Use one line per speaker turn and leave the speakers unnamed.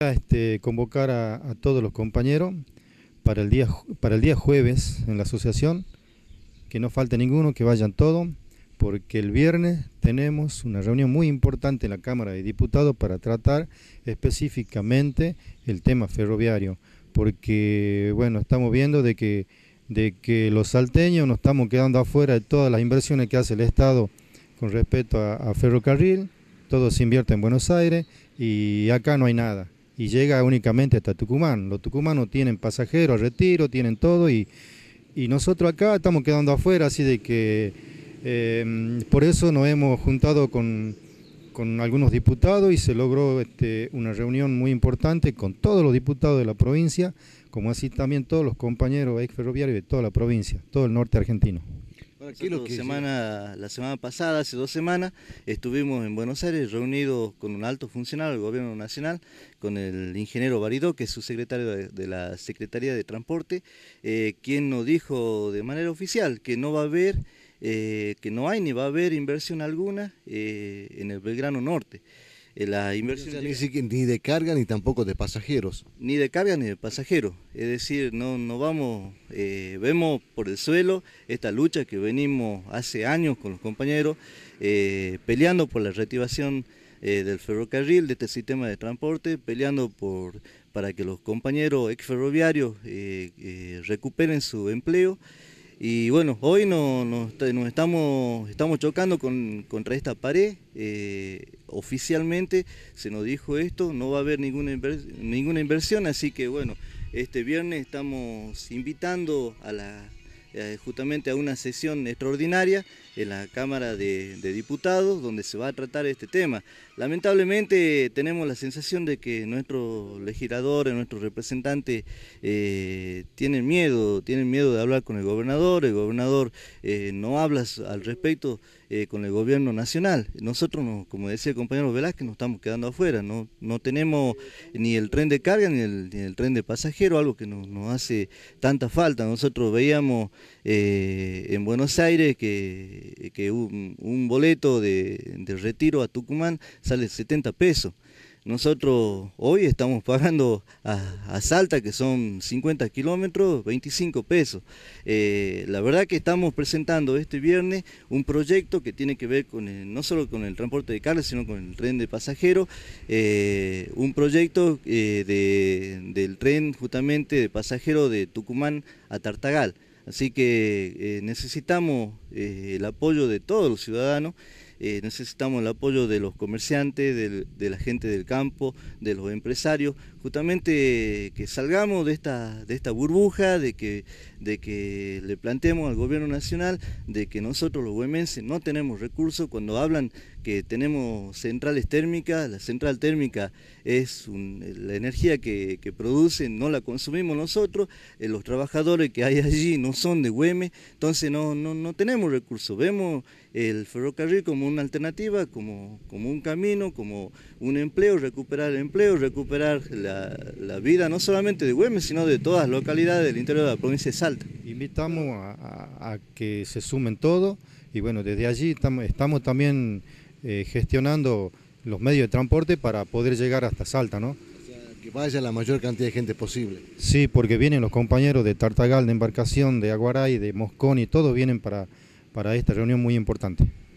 Este, convocar a, todos los compañeros para el, día, para el día jueves en la asociación, que no falte ninguno, que vayan todos, porque el viernes tenemos una reunión muy importante en la Cámara de Diputados para tratar específicamente el tema ferroviario, porque bueno, estamos viendo de que, de que los salteños nos estamos quedando afuera de todas las inversiones que hace el Estado con respecto a ferrocarril, todo se invierte en Buenos Aires y acá no hay nada y llega únicamente hasta Tucumán. Los tucumanos tienen pasajeros, retiro, tienen todo y, nosotros acá estamos quedando afuera, así de que eh, por eso nos hemos juntado con, con algunos diputados y se logró este, una reunión muy importante con todos los diputados de la provincia, como así también todos los compañeros ex ferroviarios de toda la provincia, todo el norte argentino
la semana pasada, hace dos semanas, estuvimos en Buenos Aires reunidos con un alto funcionario del Gobierno Nacional, con el ingeniero Baridó, que es su secretario de la Secretaría de Transporte, eh, quien nos dijo de manera oficial que no va a haber, eh, que no hay ni va a haber inversión alguna eh, en el Belgrano Norte. Eh, la inversión... ni, de carga ni tampoco de pasajeros. Ni de carga ni de pasajeros. Es decir, no, no vamos, eh, vemos por el suelo esta lucha que venimos hace años con los compañeros eh, peleando por la reactivación del ferrocarril, de este sistema de transporte, peleando por, para que los compañeros exferroviarios recuperen su empleo. Y bueno, hoy nos estamos, chocando contra esta pared. Eh, oficialmente se nos dijo esto, no va a haber ninguna, ninguna inversión, así que bueno, este viernes estamos invitando a eh, justamente a una sesión extraordinaria en la Cámara de Diputados donde se va a tratar este tema. Lamentablemente tenemos la sensación de que nuestros legisladores, nuestros representantes eh, tienen miedo, tienen miedo de hablar con el gobernador, el gobernador eh, no habla al respecto eh, con el gobierno nacional. Nosotros, como decía el compañero Velázquez, nos estamos quedando afuera, no, no tenemos ni el tren de carga ni el, tren de pasajero, algo que nos, hace tanta falta. Nosotros veíamos eh, en Buenos Aires que, un, boleto de, de retiro a Tucumán sale 70 pesos. Nosotros hoy estamos pagando a, Salta, que son 50 kilómetros, 25 pesos. Eh, la verdad que estamos presentando este viernes un proyecto que tiene que ver con no solo con el transporte de carga, sino con el tren de pasajeros. Eh, un proyecto eh, del tren justamente de pasajeros de Tucumán a Tartagal. Así que necesitamos el apoyo de todos los ciudadanos. Eh, necesitamos el apoyo de los comerciantes, de la gente del campo, de los empresarios, justamente que salgamos de esta, de esta burbuja, de que, de que le planteemos al gobierno nacional de que nosotros los huemenses no tenemos recursos cuando hablan tenemos centrales térmicas, la central térmica es la energía que, produce no la consumimos nosotros, eh, los trabajadores que hay allí no son de Güeme, entonces no, no, tenemos recursos. Vemos el ferrocarril como una alternativa, como, como un camino, como un empleo, recuperar el empleo, recuperar la, vida no solamente de Güeme, sino de todas las localidades del
interior de la provincia de Salta. Invitamos a, que se sumen todos y bueno, desde allí estamos también eh, gestionando los medios de transporte para poder llegar hasta Salta, ¿no? que vaya la mayor cantidad de gente posible. Sí, porque vienen los compañeros de Tartagal, de Embarcación, de Aguaray, de Moscón y todos vienen para, para esta reunión muy importante.